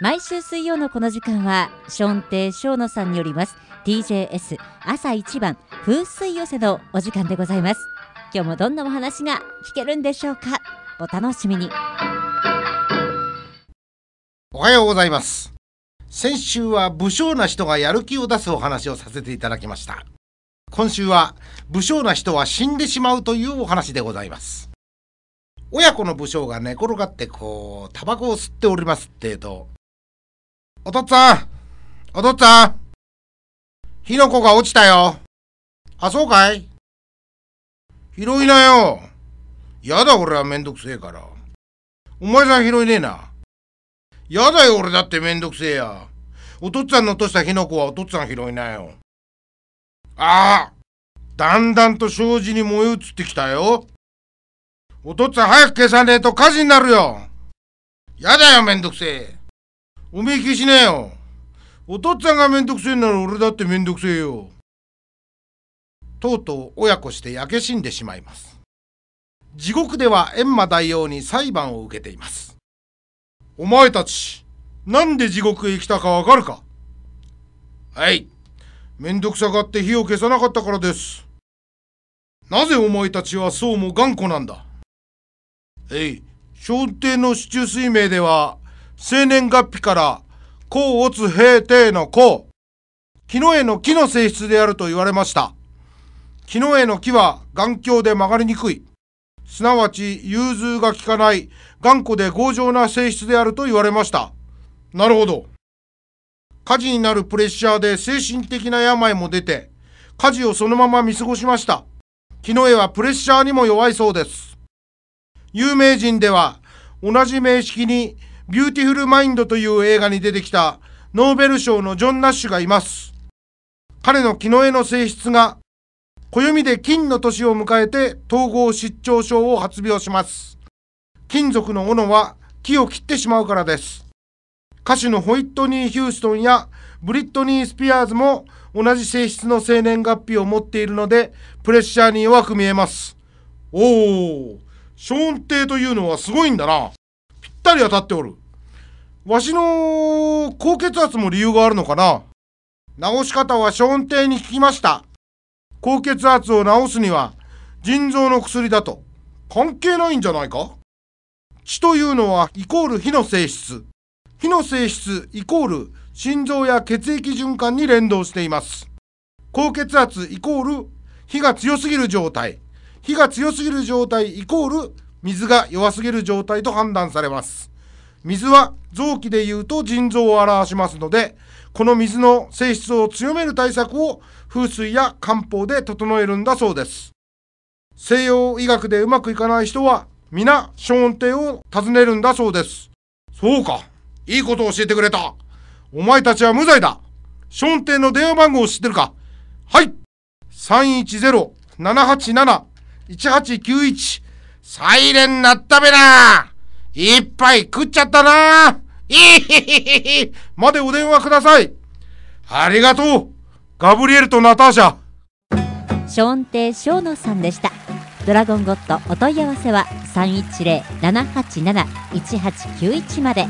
毎週水曜のこの時間は、ション亭ショーノさんによります、TJS 朝一番風水寄せのお時間でございます。今日もどんなお話が聞けるんでしょうか。お楽しみに。おはようございます。先週は武将な人がやる気を出すお話をさせていただきました。今週は武将な人は死んでしまうというお話でございます。親子の武将が寝転がってこう、タバコを吸っておりますってえと、おとっつぁんお父っつぁん火の粉が落ちたよ。あ、そうかい拾いなよ。やだ、俺はめんどくせえから。お前さん拾いねえな。やだよ、俺だってめんどくせえや。お父っつぁんの落とした火の粉はお父っつぁん拾いなよ。ああだんだんと障子に燃え移ってきたよ。お父っつぁん早く消さねえと火事になるよ。やだよ、めんどくせえ。おめえ消しなよお父っつぁんがめんどくせえなら俺だってめんどくせえよとうとう親子して焼け死んでしまいます地獄では閻魔大王に裁判を受けていますお前たちなんで地獄へ来たかわかるかはいめんどくさがって火を消さなかったからですなぜお前たちはそうも頑固なんだえい、小帝の市中水明では、生年月日から、甲乙平定の甲、木の絵の木の性質であると言われました。木の絵の木は眼鏡で曲がりにくい。すなわち融通が利かない頑固で強情な性質であると言われました。なるほど。火事になるプレッシャーで精神的な病も出て、火事をそのまま見過ごしました。木の絵はプレッシャーにも弱いそうです。有名人では同じ名式にビューティフル・マインドという映画に出てきたノーベル賞のジョン・ナッシュがいます。彼の木の絵の性質が、暦で金の年を迎えて統合失調症を発病します。金属の斧は木を切ってしまうからです。歌手のホイットニー・ヒューストンやブリットニー・スピアーズも同じ性質の生年月日を持っているので、プレッシャーに弱く見えます。おお、ショーンテイというのはすごいんだな。ぴったり当たっておる。わしの高血圧も理由があるのかな治し方は小音程に聞きました。高血圧を治すには腎臓の薬だと関係ないんじゃないか血というのはイコール火の性質。火の性質イコール心臓や血液循環に連動しています。高血圧イコール火が強すぎる状態。火が強すぎる状態イコール水が弱すぎる状態と判断されます。水は臓器でいうと腎臓を表しますのでこの水の性質を強める対策を風水や漢方で整えるんだそうです西洋医学でうまくいかない人は皆小音亭を訪ねるんだそうですそうかいいことを教えてくれたお前たちは無罪だ小音亭の電話番号を知ってるかはい310-787-1891サイレンなったべないっぱい食っちゃったなーいひまでお電話くださいありがとうガブリエルとナターシャショーン亭ショーノさんでしたドラゴンゴットお問い合わせは310-787-1891まで。